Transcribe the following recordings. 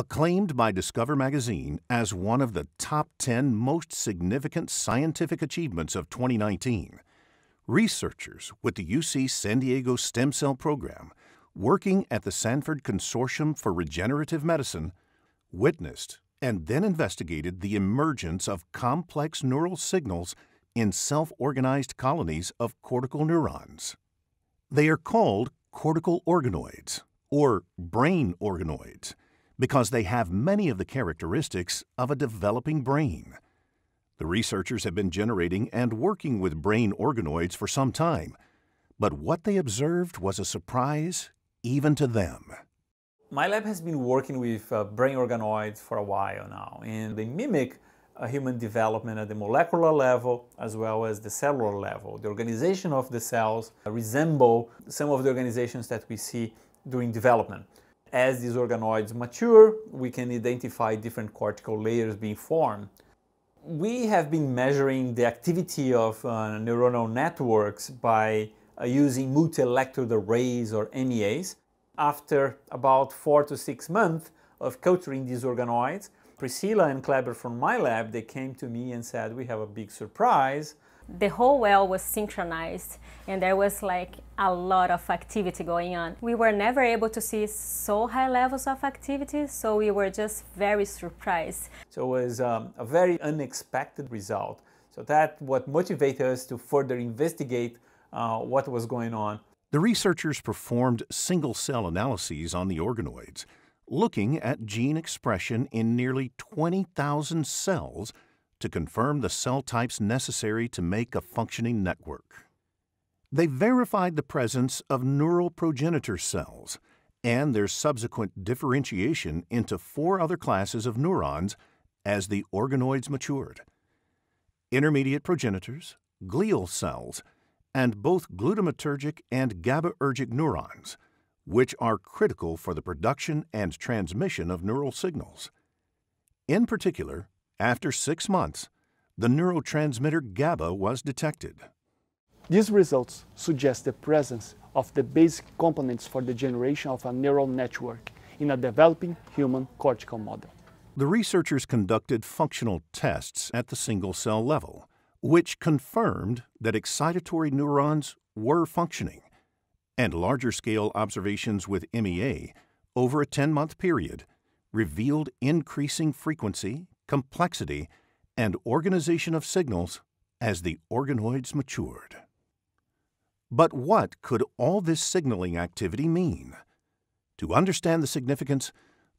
Acclaimed by Discover magazine as one of the top 10 most significant scientific achievements of 2019, researchers with the UC San Diego Stem Cell Program, working at the Sanford Consortium for Regenerative Medicine, witnessed and then investigated the emergence of complex neural signals in self organized colonies of cortical neurons. They are called cortical organoids, or brain organoids because they have many of the characteristics of a developing brain. The researchers have been generating and working with brain organoids for some time, but what they observed was a surprise even to them. My lab has been working with uh, brain organoids for a while now, and they mimic uh, human development at the molecular level as well as the cellular level. The organization of the cells resemble some of the organizations that we see during development. As these organoids mature, we can identify different cortical layers being formed. We have been measuring the activity of uh, neuronal networks by uh, using multi-electrode arrays or MEAs. After about four to six months of culturing these organoids, Priscilla and Kleber from my lab, they came to me and said, we have a big surprise the whole well was synchronized and there was like a lot of activity going on. We were never able to see so high levels of activity, so we were just very surprised. So it was um, a very unexpected result. So that what motivated us to further investigate uh, what was going on. The researchers performed single-cell analyses on the organoids, looking at gene expression in nearly 20,000 cells to confirm the cell types necessary to make a functioning network. They verified the presence of neural progenitor cells and their subsequent differentiation into four other classes of neurons as the organoids matured. Intermediate progenitors, glial cells, and both glutamatergic and GABAergic neurons, which are critical for the production and transmission of neural signals. In particular, after six months, the neurotransmitter GABA was detected. These results suggest the presence of the basic components for the generation of a neural network in a developing human cortical model. The researchers conducted functional tests at the single cell level, which confirmed that excitatory neurons were functioning, and larger scale observations with MEA over a 10 month period revealed increasing frequency, complexity, and organization of signals as the organoids matured. But what could all this signaling activity mean? To understand the significance,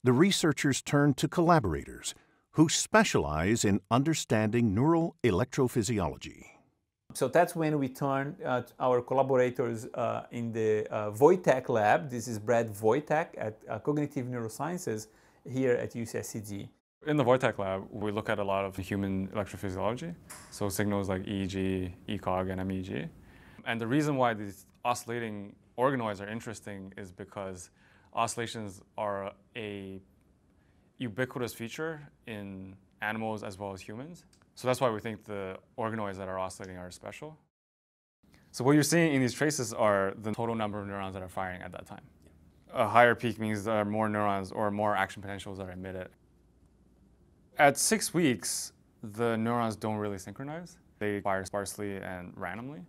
the researchers turned to collaborators who specialize in understanding neural electrophysiology. So that's when we turn uh, our collaborators uh, in the uh, Wojtek lab. This is Brad Wojtek at uh, Cognitive Neurosciences here at UCSD. In the Wojtek lab, we look at a lot of human electrophysiology, so signals like EEG, ECOG, and MEG. And the reason why these oscillating organoids are interesting is because oscillations are a ubiquitous feature in animals as well as humans. So that's why we think the organoids that are oscillating are special. So what you're seeing in these traces are the total number of neurons that are firing at that time. A higher peak means there are more neurons or more action potentials that are emitted. At six weeks, the neurons don't really synchronize. They fire sparsely and randomly.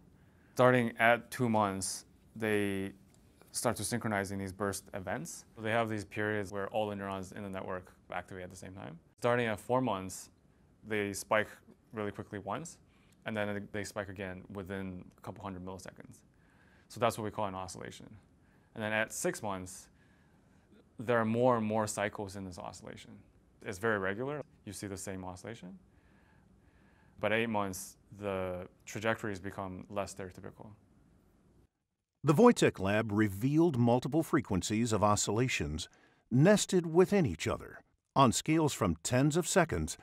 Starting at two months, they start to synchronize in these burst events. So they have these periods where all the neurons in the network activate at the same time. Starting at four months, they spike really quickly once, and then they spike again within a couple hundred milliseconds. So that's what we call an oscillation. And then at six months, there are more and more cycles in this oscillation is very regular. You see the same oscillation. But eight months, the trajectories become less stereotypical. The Wojtek lab revealed multiple frequencies of oscillations nested within each other on scales from tens of seconds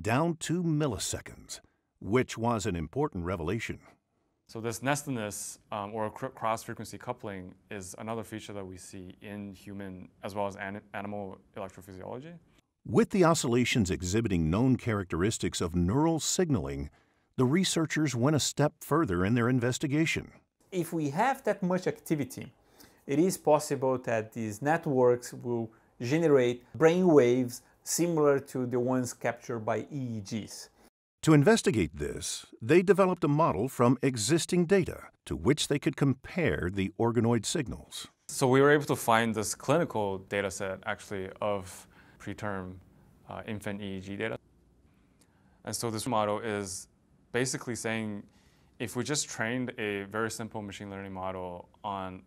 down to milliseconds, which was an important revelation. So this nestedness um, or cross-frequency coupling is another feature that we see in human as well as an animal electrophysiology. With the oscillations exhibiting known characteristics of neural signaling, the researchers went a step further in their investigation. If we have that much activity, it is possible that these networks will generate brain waves similar to the ones captured by EEGs. To investigate this, they developed a model from existing data to which they could compare the organoid signals. So we were able to find this clinical data set actually of preterm uh, infant EEG data. And so this model is basically saying if we just trained a very simple machine learning model on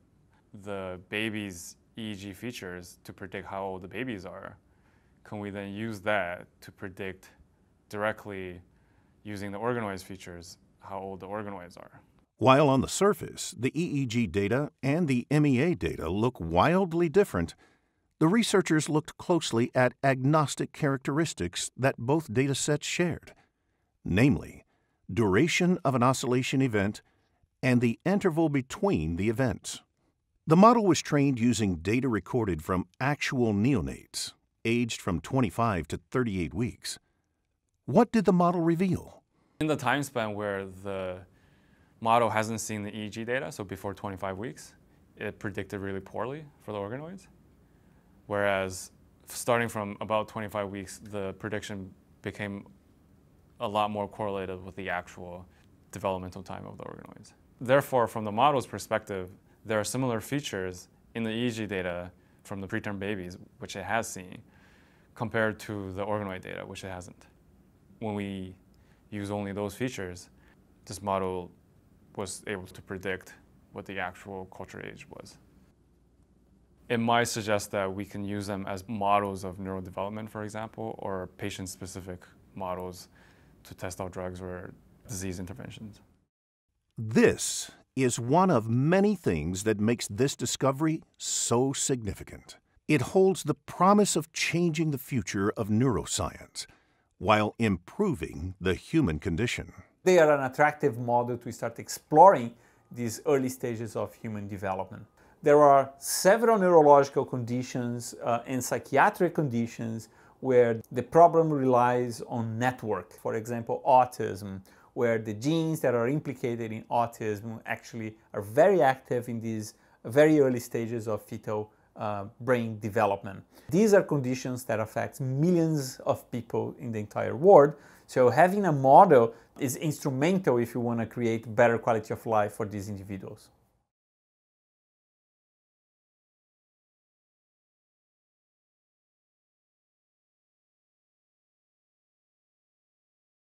the baby's EEG features to predict how old the babies are, can we then use that to predict directly using the organoids features how old the organoids are? While on the surface, the EEG data and the MEA data look wildly different, the researchers looked closely at agnostic characteristics that both datasets shared, namely, duration of an oscillation event and the interval between the events. The model was trained using data recorded from actual neonates, aged from 25 to 38 weeks. What did the model reveal? In the time span where the model hasn't seen the EEG data, so before 25 weeks, it predicted really poorly for the organoids. Whereas starting from about 25 weeks, the prediction became a lot more correlated with the actual developmental time of the organoids. Therefore, from the model's perspective, there are similar features in the EEG data from the preterm babies, which it has seen, compared to the organoid data, which it hasn't. When we use only those features, this model was able to predict what the actual culture age was it might suggest that we can use them as models of neurodevelopment, for example, or patient-specific models to test out drugs or disease interventions. This is one of many things that makes this discovery so significant. It holds the promise of changing the future of neuroscience while improving the human condition. They are an attractive model to start exploring these early stages of human development there are several neurological conditions uh, and psychiatric conditions where the problem relies on network. For example, autism, where the genes that are implicated in autism actually are very active in these very early stages of fetal uh, brain development. These are conditions that affect millions of people in the entire world. So having a model is instrumental if you want to create better quality of life for these individuals.